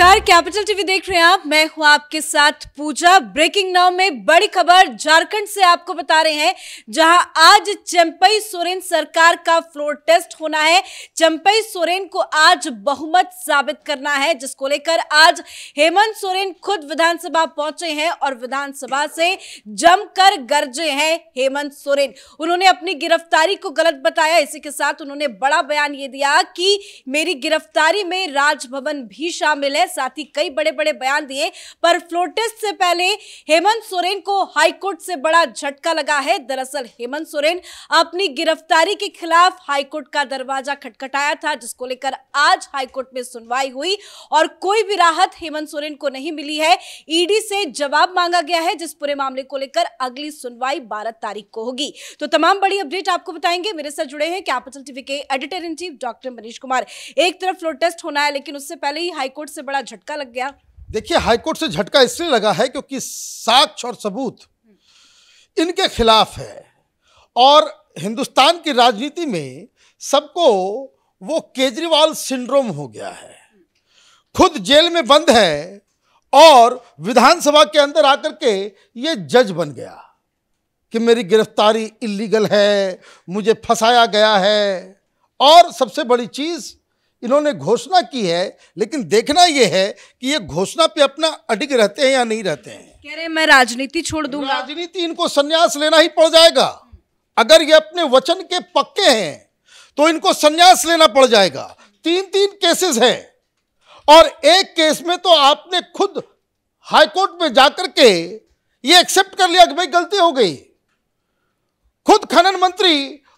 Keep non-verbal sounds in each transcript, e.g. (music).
नमस्कार capital TV देख रहे हैं आप मैं हूं आपके साथ पूजा ब्रेकिंग नाउ में बड़ी खबर झारखंड से आपको बता रहे हैं जहां आज चंपई सोरेन सरकार का फ्लोर टेस्ट होना है चंपई सोरेन को आज बहुमत साबित करना है जिसको लेकर आज हेमंत सोरेन खुद विधानसभा पहुंचे हैं और विधानसभा से जमकर गर्जे हैं हेमंत सोरेन उन्होंने अपनी गिरफ्तारी को गलत बताया इसी के साथ उन्होंने बड़ा बयान ये दिया कि मेरी गिरफ्तारी में राजभवन भी शामिल है साथ ही कई बड़े बड़े बयान दिए पर फ्लोर टेस्ट से पहले हेमंत सोरेन को हाईकोर्ट से बड़ा झटका लगा है दरअसल हेमंत सोरेन अपनी गिरफ्तारी के खिलाफ हाईकोर्ट का दरवाजा खटखटाया था जिसको लेकर आज हाईकोर्ट में सुनवाई हुई और कोई भी राहत हेमंत सोरेन को नहीं मिली है ईडी से जवाब मांगा गया है जिस पूरे मामले को लेकर अगली सुनवाई बारह तारीख को होगी तो तमाम बड़ी अपडेट आपको बताएंगे मेरे साथ जुड़े हैं कैपिटल टीवी के editor in chief doctor Manish Kumar एक तरफ फ्लोर टेस्ट होना है लेकिन उससे पहले ही हाईकोर्ट से बड़ा झटका लग गया देखिए हाईकोर्ट से झटका इसलिए लगा है क्योंकि साक्ष और सबूत इनके खिलाफ है और हिंदुस्तान की राजनीति में सबको वो केजरीवाल सिंड्रोम हो गया है खुद जेल में बंद है और विधानसभा के अंदर आकर के ये जज बन गया कि मेरी गिरफ्तारी इलीगल है मुझे फंसाया गया है और सबसे बड़ी चीज़ इन्होंने घोषणा की है लेकिन देखना यह है कि ये घोषणा पे अपना अडिग रहते हैं या नहीं रहते हैं कह रहे मैं राजनीति छोड़ दूंगा राजनीति इनको संन्यास लेना ही पड़ जाएगा अगर ये अपने वचन के पक्के हैं तो इनको संन्यास लेना पड़ जाएगा तीन तीन केसेस हैं और एक केस में तो आपने खुद हाईकोर्ट में जाकर के ये एक्सेप्ट कर लिया कि भाई गलती हो गई खुद खनन मंत्री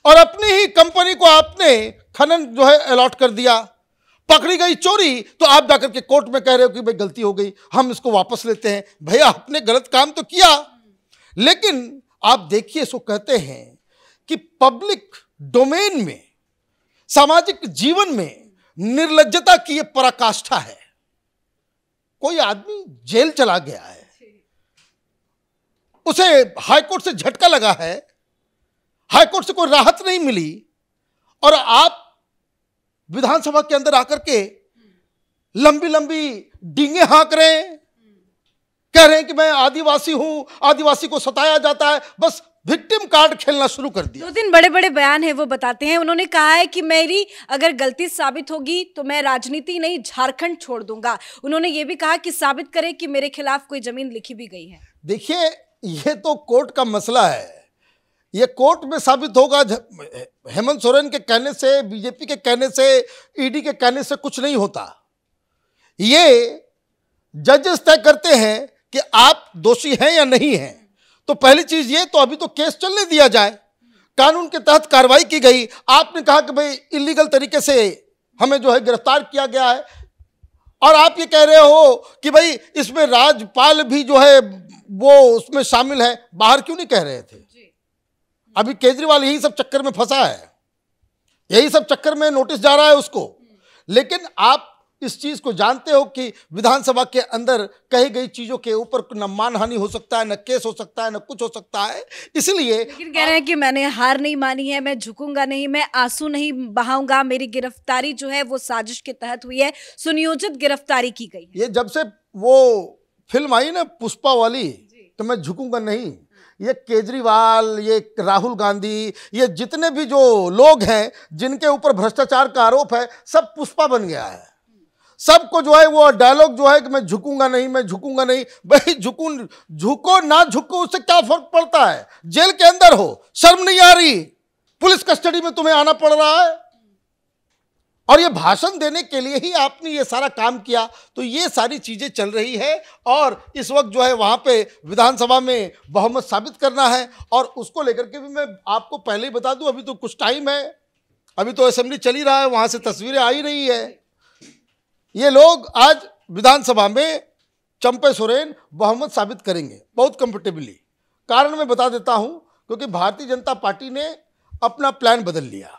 और अपनी ही कंपनी को आपने खनन जो है अलॉट कर दिया पकड़ी गई चोरी तो आप जाकर के कोर्ट में कह रहे हो कि भाई गलती हो गई हम इसको वापस लेते हैं भैया आपने गलत काम तो किया लेकिन आप देखिए इसको कहते हैं कि पब्लिक डोमेन में सामाजिक जीवन में निर्लजता की यह पराकाष्ठा है कोई आदमी जेल चला गया है उसे हाईकोर्ट से झटका लगा है हाईकोर्ट से कोई राहत नहीं मिली और आप विधानसभा के अंदर आकर के लंबी लंबी डींगे हाँक रहे हैं कह रहे हैं कि मैं आदिवासी हूं आदिवासी को सताया जाता है बस विक्टिम कार्ड खेलना शुरू कर दिया दो दिन बड़े बड़े बयान है वो बताते हैं उन्होंने कहा है कि मेरी अगर गलती साबित होगी तो मैं राजनीति नहीं झारखंड छोड़ दूंगा उन्होंने ये भी कहा कि साबित करें कि मेरे खिलाफ कोई जमीन लिखी भी गई है देखिए ये तो कोर्ट का मसला है ये कोर्ट में साबित होगा हेमंत सोरेन के कहने से बीजेपी के कहने से ईडी के कहने से कुछ नहीं होता ये जजेस तय करते हैं कि आप दोषी हैं या नहीं हैं तो पहली चीज ये तो अभी तो केस चलने दिया जाए कानून के तहत कार्रवाई की गई आपने कहा कि भाई इलीगल तरीके से हमें जो है गिरफ्तार किया गया है और आप ये कह रहे हो कि भाई इसमें राज्यपाल भी जो है वो उसमें शामिल है बाहर क्यों नहीं कह रहे थे अभी केजरीवाल यही सब चक्कर में फंसा है यही सब चक्कर में नोटिस जा रहा है उसको लेकिन आप इस चीज को जानते हो कि विधानसभा के अंदर कही गई चीजों के ऊपर न मानहानि हो सकता है न केस हो सकता है न कुछ हो सकता है इसलिए कह रहे हैं कि मैंने हार नहीं मानी है मैं झुकूंगा नहीं मैं आंसू नहीं बहाऊंगा मेरी गिरफ्तारी जो है वो साजिश के तहत हुई है सुनियोजित गिरफ्तारी की गई ये जब से वो फिल्म आई ना पुष्पा वाली तो मैं झुकूंगा नहीं ये केजरीवाल ये राहुल गांधी ये जितने भी जो लोग हैं जिनके ऊपर भ्रष्टाचार का आरोप है सब पुष्पा बन गया है सबको जो है वो डायलॉग जो है कि मैं झुकूंगा नहीं मैं झुकूंगा नहीं भाई झुकू झुको ना झुको उससे क्या फर्क पड़ता है जेल के अंदर हो शर्म नहीं आ रही पुलिस कस्टडी में तुम्हें आना पड़ रहा है और ये भाषण देने के लिए ही आपने ये सारा काम किया तो ये सारी चीज़ें चल रही है और इस वक्त जो है वहाँ पे विधानसभा में बहुमत साबित करना है और उसको लेकर के भी मैं आपको पहले ही बता दूं अभी तो कुछ टाइम है अभी तो असेंबली चली रहा है वहाँ से तस्वीरें आ ही रही है ये लोग आज विधानसभा में चंपे सोरेन बहुमत साबित करेंगे बहुत कंफर्टेबली कारण मैं बता देता हूँ क्योंकि भारतीय जनता पार्टी ने अपना प्लान बदल लिया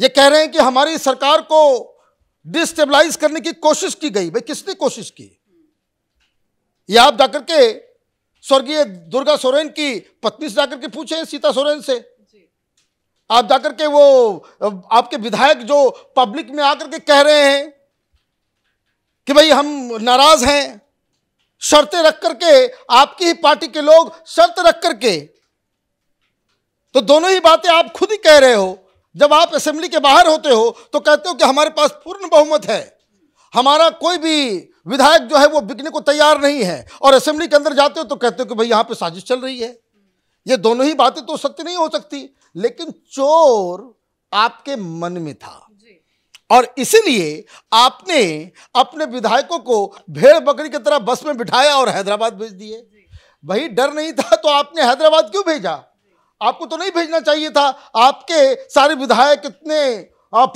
ये कह रहे हैं कि हमारी सरकार को डिस्टेबलाइज करने की कोशिश की गई भाई किसने कोशिश की ये आप जाकर के स्वर्गीय दुर्गा सोरेन की पत्नी से जाकर के पूछे सीता सोरेन से आप जाकर के वो आपके विधायक जो पब्लिक में आकर के कह रहे हैं कि भाई हम नाराज हैं शर्तें रख करके आपकी ही पार्टी के लोग शर्त रख करके तो दोनों ही बातें आप खुद ही कह रहे हो जब आप असेंबली के बाहर होते हो तो कहते हो कि हमारे पास पूर्ण बहुमत है हमारा कोई भी विधायक जो है वो बिकने को तैयार नहीं है और असेंबली के अंदर जाते हो तो कहते हो कि भाई यहाँ पे साजिश चल रही है ये दोनों ही बातें तो सत्य नहीं हो सकती लेकिन चोर आपके मन में था और इसीलिए आपने अपने विधायकों को भेड़ बकरी की तरह बस में बिठाया और हैदराबाद भेज दिए भाई डर नहीं था तो आपने हैदराबाद क्यों भेजा आपको तो नहीं भेजना चाहिए था आपके सारे विधायक इतने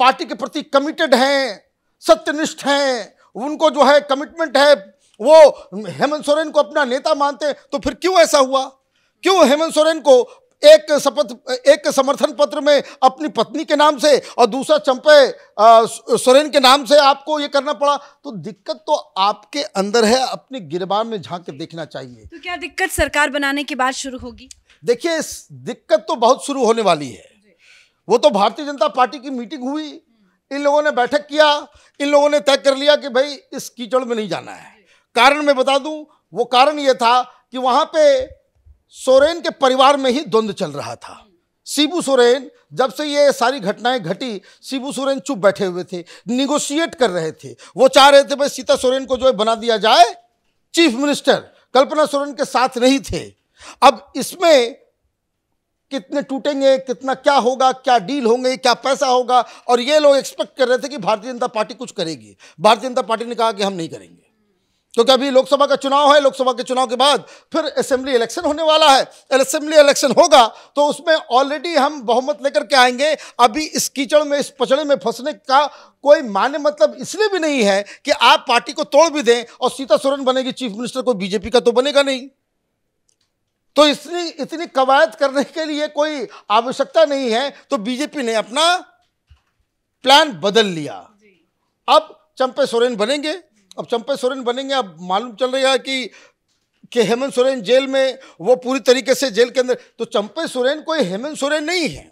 पार्टी के प्रति कमिटेड हैं सत्यनिष्ठ हैं उनको जो है कमिटमेंट है वो हेमंत सोरेन को अपना नेता मानते हैं तो फिर क्यों ऐसा हुआ क्यों हेमंत सोरेन को एक शपथ एक समर्थन पत्र में अपनी पत्नी के नाम से और दूसरा चंपे सोरेन के नाम से आपको ये करना पड़ा तो दिक्कत तो आपके अंदर है अपने गिरबान में झांक के देखना चाहिए तो क्या दिक्कत सरकार बनाने के बाद शुरू होगी देखिए दिक्कत तो बहुत शुरू होने वाली है वो तो भारतीय जनता पार्टी की मीटिंग हुई इन लोगों ने बैठक किया इन लोगों ने तय कर लिया कि भाई इस कीचड़ में नहीं जाना है कारण मैं बता दूं वो कारण ये था कि वहां पे सोरेन के परिवार में ही द्वंद्व चल रहा था सीबू सोरेन जब से ये सारी घटनाएं घटी सीबू सोरेन चुप बैठे हुए थे निगोशिएट कर रहे थे वो चाह रहे थे भाई सीता सोरेन को जो है बना दिया जाए चीफ मिनिस्टर कल्पना सोरेन के साथ नहीं थे अब इसमें कितने टूटेंगे कितना क्या होगा क्या डील होंगे क्या पैसा होगा और ये लोग एक्सपेक्ट कर रहे थे कि भारतीय जनता पार्टी कुछ करेगी भारतीय जनता पार्टी ने कहा कि हम नहीं करेंगे क्योंकि अभी लोकसभा का चुनाव है लोकसभा के चुनाव के बाद फिर असेंबली इलेक्शन होने वाला है असेंबली इलेक्शन होगा तो उसमें ऑलरेडी हम बहुमत लेकर के आएंगे अभी इस कीचड़ में इस पचड़े में फंसने का कोई मान्य मतलब इसलिए भी नहीं है कि आप पार्टी को तोड़ भी दें और सीता सोरेन बनेगी चीफ मिनिस्टर को बीजेपी का तो बनेगा नहीं तो इतनी इतनी कवायद करने के लिए कोई आवश्यकता नहीं है तो बीजेपी ने अपना प्लान बदल लिया अब चंपे सोरेन बनेंगे अब चंपे सोरेन बनेंगे अब मालूम चल रहा है कि कि हेमंत सोरेन जेल में वो पूरी तरीके से जेल के अंदर तो चंपे सोरेन कोई हेमंत सोरेन नहीं है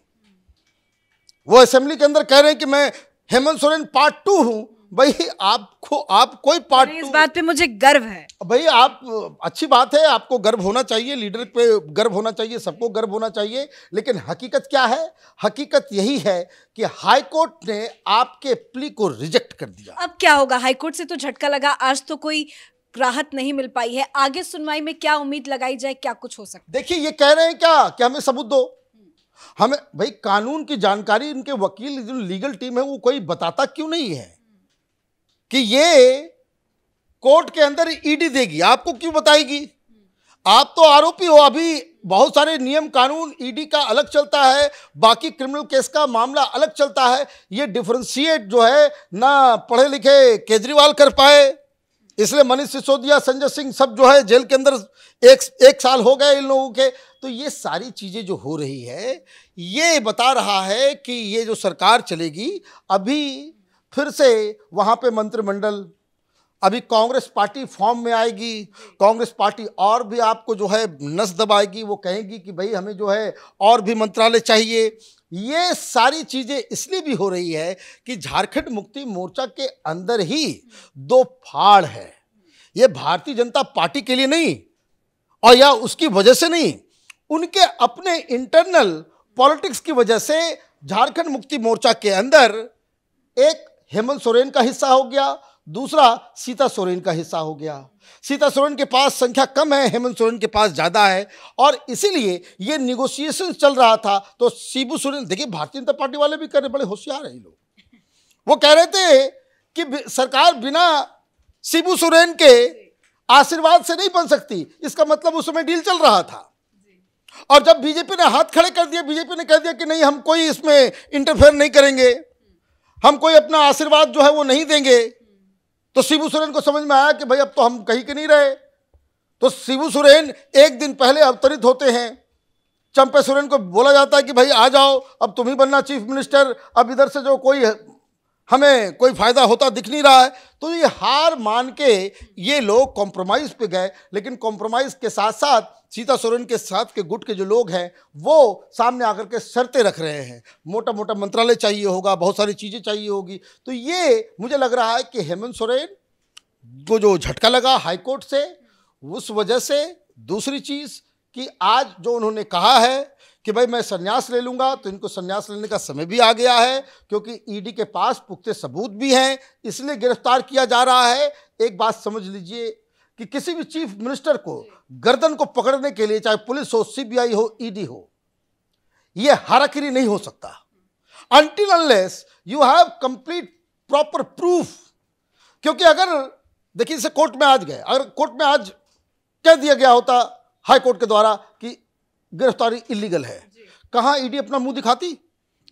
वो असेंबली के अंदर कह रहे हैं कि मैं हेमंत सोरेन पार्ट टू हूं भाई आपको आप कोई पार्ट इस बात पे मुझे गर्व है भाई आप अच्छी बात है आपको गर्व होना चाहिए लीडर पे गर्व होना चाहिए सबको गर्व होना चाहिए लेकिन हकीकत क्या है हकीकत यही है कि हाई कोर्ट ने आपके प्ली को रिजेक्ट कर दिया अब क्या होगा हाई कोर्ट से तो झटका लगा आज तो कोई राहत नहीं मिल पाई है आगे सुनवाई में क्या उम्मीद लगाई जाए क्या कुछ हो सकता देखिए ये कह रहे हैं क्या कि हमें सबूत दो हमें भाई कानून की जानकारी इनके वकील जो लीगल टीम है वो कोई बताता क्यों नहीं है कि ये कोर्ट के अंदर ईडी देगी आपको क्यों बताएगी आप तो आरोपी हो अभी बहुत सारे नियम कानून ईडी का अलग चलता है बाकी क्रिमिनल केस का मामला अलग चलता है ये डिफ्रेंशिएट जो है ना पढ़े लिखे केजरीवाल कर पाए इसलिए मनीष सिसोदिया संजय सिंह सब जो है जेल के अंदर एक एक साल हो गए इन लोगों के तो ये सारी चीज़ें जो हो रही है ये बता रहा है कि ये जो सरकार चलेगी अभी फिर से वहाँ पे मंत्रिमंडल अभी कांग्रेस पार्टी फॉर्म में आएगी कांग्रेस पार्टी और भी आपको जो है नस दबाएगी वो कहेंगी कि भाई हमें जो है और भी मंत्रालय चाहिए ये सारी चीज़ें इसलिए भी हो रही है कि झारखंड मुक्ति मोर्चा के अंदर ही दो फाड़ है ये भारतीय जनता पार्टी के लिए नहीं और या उसकी वजह से नहीं उनके अपने इंटरनल पॉलिटिक्स की वजह से झारखंड मुक्ति मोर्चा के अंदर एक हेमंत सोरेन का हिस्सा हो गया दूसरा सीता सोरेन का हिस्सा हो गया सीता सोरेन के पास संख्या कम है हेमंत सोरेन के पास ज़्यादा है और इसीलिए ये निगोशिएशन चल रहा था तो शिबू सोरेन देखिए भारतीय जनता पार्टी वाले भी कर रहे बड़े होशियार हैं लोग वो कह रहे थे कि सरकार बिना शिबू सोरेन के आशीर्वाद से नहीं बन सकती इसका मतलब उस समय डील चल रहा था और जब बीजेपी ने हाथ खड़े कर दिया बीजेपी ने कह दिया कि नहीं हम कोई इसमें इंटरफेयर नहीं करेंगे हम कोई अपना आशीर्वाद जो है वो नहीं देंगे तो शिव सोरेन को समझ में आया कि भाई अब तो हम कहीं के नहीं रहे तो शिव सुरेन एक दिन पहले अवतरित होते हैं चंपे सुरेन को बोला जाता है कि भाई आ जाओ अब तुम ही बनना चीफ मिनिस्टर अब इधर से जो कोई हमें कोई फ़ायदा होता दिख नहीं रहा है तो ये हार मान के ये लोग कॉम्प्रोमाइज़ पे गए लेकिन कॉम्प्रोमाइज़ के साथ साथ सीता सोरेन के साथ के गुट के जो लोग हैं वो सामने आकर के शर्तें रख रहे हैं मोटा मोटा मंत्रालय चाहिए होगा बहुत सारी चीज़ें चाहिए होगी तो ये मुझे लग रहा है कि हेमंत सोरेन को जो झटका लगा हाईकोर्ट से उस वजह से दूसरी चीज़ कि आज जो उन्होंने कहा है कि भाई मैं सन्यास ले लूँगा तो इनको सन्यास लेने का समय भी आ गया है क्योंकि ईडी के पास पुख्ते सबूत भी हैं इसलिए गिरफ्तार किया जा रहा है एक बात समझ लीजिए कि किसी भी चीफ मिनिस्टर को गर्दन को पकड़ने के लिए चाहे पुलिस हो सीबीआई हो ईडी हो यह हराकिरी नहीं हो सकता until unless you have complete proper proof क्योंकि अगर देखिए इसे कोर्ट में आज गए अगर कोर्ट में आज कह दिया गया होता हाई कोर्ट के द्वारा कि गिरफ्तारी इलीगल है कहां ईडी अपना मुंह दिखाती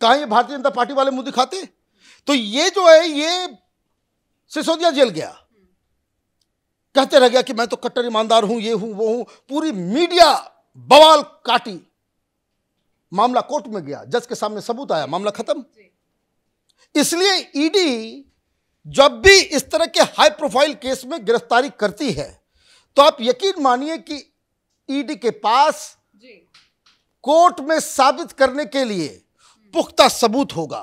कहां ये भारतीय जनता पार्टी वाले मुंह दिखाते तो ये जो है ये सिसोदिया जेल गया कहते रह गया कि मैं तो कट्टर ईमानदार हूं ये हूं वो हूं पूरी मीडिया बवाल काटी मामला कोर्ट में गया जज के सामने सबूत आया मामला खत्म इसलिए ईडी जब भी इस तरह के हाई प्रोफाइल केस में गिरफ्तारी करती है तो आप यकीन मानिए कि ईडी के पास कोर्ट में साबित करने के लिए हम्म। पुख्ता सबूत होगा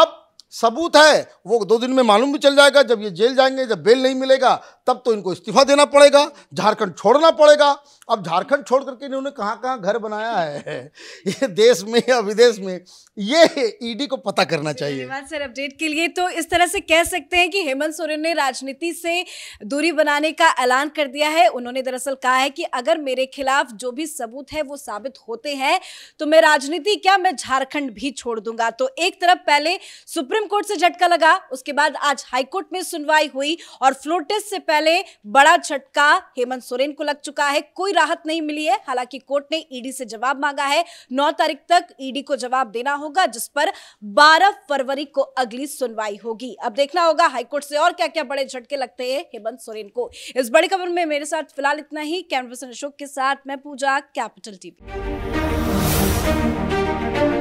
अब सबूत है वो दो दिन में मालूम भी चल जाएगा जब ये जेल जाएंगे जब बेल नहीं मिलेगा तब तो इनको इस्तीफा देना पड़ेगा झारखंड छोड़ना पड़ेगा अब झारखंड छोड़ करके इन्होंने कहाँ कहाँ घर बनाया है (laughs) ये देश में या विदेश में ये ईडी e को पता करना चाहिए सर अपडेट के लिए तो इस तरह से कह सकते हैं कि हेमंत सोरेन ने राजनीति से दूरी बनाने का ऐलान कर दिया है उन्होंने दरअसल कहा है कि अगर मेरे खिलाफ जो भी सबूत है वो साबित होते हैं तो मैं राजनीति क्या मैं झारखंड भी छोड़ दूंगा तो एक तरफ पहले सुप्रीम सुप्रीम कोर्ट से झटका लगा उसके बाद आज हाईकोर्ट में सुनवाई हुई और फ्लोर टेस्ट से पहले बड़ा झटका हेमंत सोरेन को लग चुका है कोई राहत नहीं मिली है हालांकि कोर्ट ने ईडी से जवाब मांगा है नौ तारीख तक ईडी को जवाब देना होगा जिस पर बारह फरवरी को अगली सुनवाई होगी अब देखना होगा हाईकोर्ट से और क्या क्या बड़े झटके लगते हैं हेमंत सोरेन को इस बड़ी खबर में मेरे साथ फिलहाल इतना ही कैमरा पर्सन अशोक के साथ मैं पूजा कैपिटल टीवी